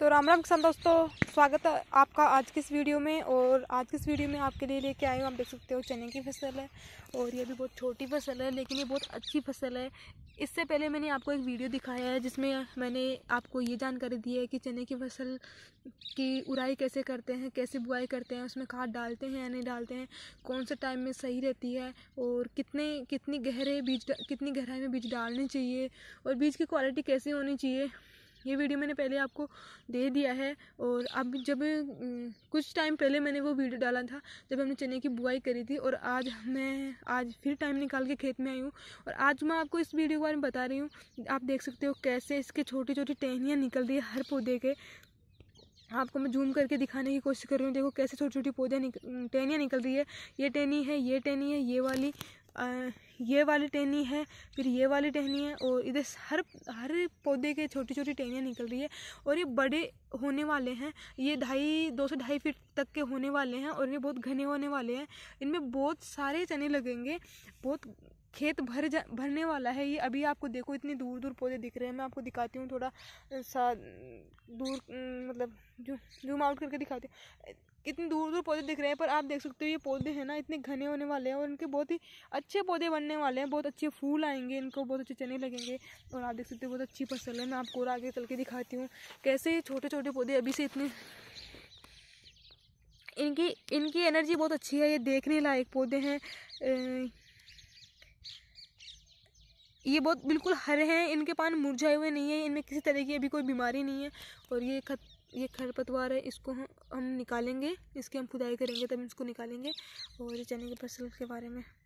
तो राम राम किसान दोस्तों स्वागत है आपका आज की इस वीडियो में और आज के इस वीडियो में आपके लिए लेके आए हो आप देख सकते हो चने की फसल है और ये भी बहुत छोटी फसल है लेकिन ये बहुत अच्छी फसल है इससे पहले मैंने आपको एक वीडियो दिखाया है जिसमें मैंने आपको ये जानकारी दी है कि चने की फसल की उड़ाई कैसे करते हैं कैसे बुआई करते हैं उसमें खाद डालते हैं या नहीं डालते हैं कौन से टाइम में सही रहती है और कितने कितनी गहरे बीज कितनी गहराई में बीज डालने चाहिए और बीज की क्वालिटी कैसी होनी चाहिए ये वीडियो मैंने पहले आपको दे दिया है और अब जब कुछ टाइम पहले मैंने वो वीडियो डाला था जब हमने चने की बुआई करी थी और आज मैं आज फिर टाइम निकाल के खेत में आई हूँ और आज मैं आपको इस वीडियो के बारे में बता रही हूँ आप देख सकते हो कैसे इसके छोटी छोटी टहनियाँ निकल रही है हर पौधे के आपको मैं जूम करके दिखाने की कोशिश कर रही हूँ देखो कैसे छोटी छोटी पौधे निक टहनियाँ निकल रही है ये टहनी है ये टहनी है ये वाली ये वाली टहनी है फिर ये वाली टहनी है और इधर हर हर पौधे के छोटी छोटी टहनियाँ निकल रही है और ये बड़े होने वाले हैं ये ढाई दो से ढाई फीट तक के होने वाले हैं और ये बहुत घने होने वाले हैं इनमें बहुत सारे चने लगेंगे बहुत खेत भर जा भरने वाला है ये अभी आपको देखो इतनी दूर दूर पौधे दिख रहे हैं मैं आपको दिखाती हूँ थोड़ा सा दूर मतलब जू जूम आउट करके दिखाती हूँ इतने दूर दूर पौधे दिख रहे हैं पर आप देख सकते हो ये पौधे हैं ना इतने घने होने वाले हैं और इनके बहुत ही अच्छे पौधे बनने वाले हैं बहुत अच्छे फूल आएंगे इनको बहुत अच्छे चने लगेंगे और आप देख सकते हो बहुत अच्छी फसल है मैं आपको और आगे चल के दिखाती हूँ कैसे ये छोटे छोटे पौधे अभी से इतने इनकी इनकी एनर्जी बहुत अच्छी है ये देखने लायक पौधे हैं ये बहुत बिल्कुल हरे हैं इनके पान मुरझाए हुए नहीं है इनमें किसी तरह की अभी कोई बीमारी नहीं है और ये खत ये खरपतवार है इसको हम हम निकालेंगे इसकी हम खुदाई करेंगे तब इसको निकालेंगे और चने के फसल के बारे में